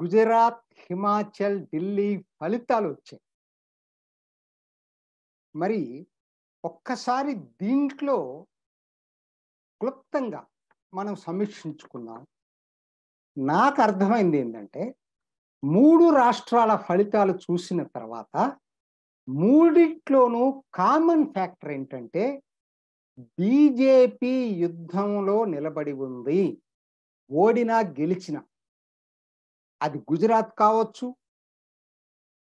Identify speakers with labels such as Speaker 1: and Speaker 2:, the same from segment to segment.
Speaker 1: గుజరాత్ హిమాచల్ ఢిల్లీ ఫలితాలు వచ్చాయి మరి ఒక్కసారి దీంట్లో క్లుప్తంగా మనం సమీక్షించుకున్నాం నాకు అర్థమైంది ఏంటంటే మూడు రాష్ట్రాల ఫలితాలు చూసిన తర్వాత మూడిట్లోనూ కామన్ ఫ్యాక్టర్ ఏంటంటే బీజేపీ యుద్ధంలో నిలబడి ఉంది ఓడినా గెలిచినా అది గుజరాత్ కావచ్చు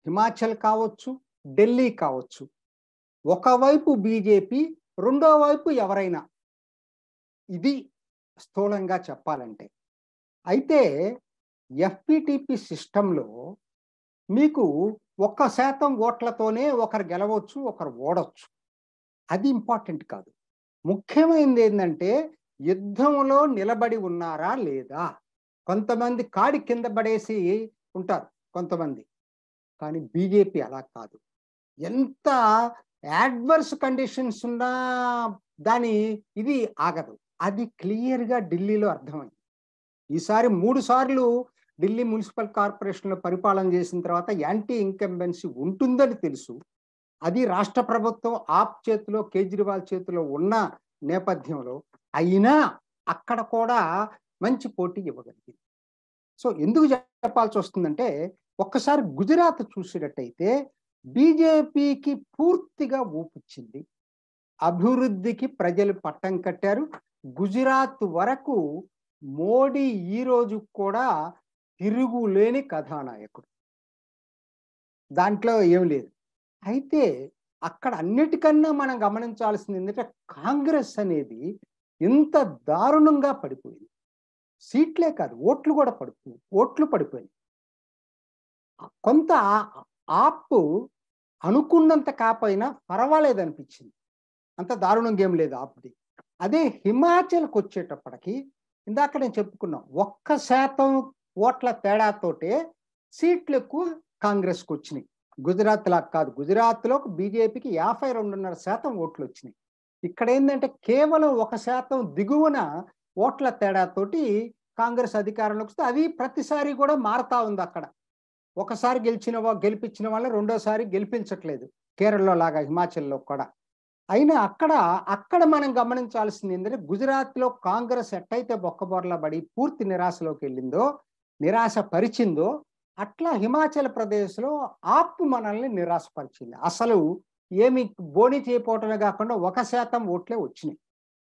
Speaker 1: హిమాచల్ కావచ్చు ఢిల్లీ కావచ్చు ఒకవైపు బీజేపీ రెండో వైపు ఎవరైనా ఇది స్థూలంగా చెప్పాలంటే అయితే ఎఫ్పిటిపి సిస్టంలో మీకు ఒక్క శాతం ఓట్లతోనే ఒకరు గెలవచ్చు ఒకరు ఓడవచ్చు అది ఇంపార్టెంట్ కాదు ముఖ్యమైనది ఏంటంటే యుద్ధంలో నిలబడి ఉన్నారా లేదా కొంతమంది కాడి కింద పడేసి ఉంటారు కొంతమంది కానీ బీజేపీ అలా కాదు ఎంత యాడ్వర్స్ కండిషన్స్ ఉన్నా దాని ఇది ఆగదు అది క్లియర్గా ఢిల్లీలో అర్థమైంది ఈసారి మూడు సార్లు ఢిల్లీ మున్సిపల్ కార్పొరేషన్లో పరిపాలన చేసిన తర్వాత యాంటీ ఇంకంబెన్సీ ఉంటుందని తెలుసు అది రాష్ట్ర ప్రభుత్వం ఆప్ చేతిలో కేజ్రీవాల్ చేతిలో ఉన్న నేపథ్యంలో అయినా అక్కడ కూడా మంచి పోటీ ఇవ్వగలిగింది సో ఎందుకు చెప్పాల్సి వస్తుందంటే ఒక్కసారి గుజరాత్ చూసేటట్టయితే బీజేపీకి పూర్తిగా ఊపిచ్చింది అభివృద్ధికి ప్రజలు పట్టం కట్టారు గుజరాత్ వరకు మోడీ ఈరోజు కూడా తిరుగులేని కథానాయకుడు దాంట్లో ఏం లేదు అయితే అక్కడ అన్నిటికన్నా మనం గమనించాల్సింది ఏంటంటే కాంగ్రెస్ అనేది ఇంత దారుణంగా పడిపోయింది సీట్లే కాదు ఓట్లు కూడా పడుతుంది ఓట్లు పడిపోయినాయి కొంత ఆప్ అనుకున్నంత కాపోయినా పర్వాలేదనిపించింది అంత దారుణం గేమ్ లేదు ఆప్ది అదే హిమాచల్కి వచ్చేటప్పటికి ఇందాక నేను చెప్పుకున్నా ఒక్క శాతం ఓట్ల తేడాతోటే సీట్లు ఎక్కువ కాంగ్రెస్కి వచ్చినాయి గుజరాత్ లాగా కాదు గుజరాత్లో బీజేపీకి యాభై రెండున్నర శాతం ఓట్లు వచ్చినాయి ఇక్కడ ఏంటంటే కేవలం ఒక శాతం దిగువన ఓట్ల తేడాతోటి కాంగ్రెస్ అధికారంలోకి వస్తే అది ప్రతిసారి కూడా మారుతా ఉంది అక్కడ ఒకసారి గెలిచిన గెలిపించిన వాళ్ళు రెండోసారి గెలిపించట్లేదు కేరళలో లాగా హిమాచల్లో కూడా అయినా అక్కడ అక్కడ మనం గమనించాల్సింది ఏంటంటే గుజరాత్లో కాంగ్రెస్ ఎట్టయితే పడి పూర్తి నిరాశలోకి వెళ్ళిందో నిరాశ పరిచిందో అట్లా హిమాచల్ ప్రదేశ్లో ఆప్ మనల్ని నిరాశపరిచింది అసలు ఏమి బోని చేయపోవటమే కాకుండా ఒక శాతం ఓట్లే వచ్చినాయి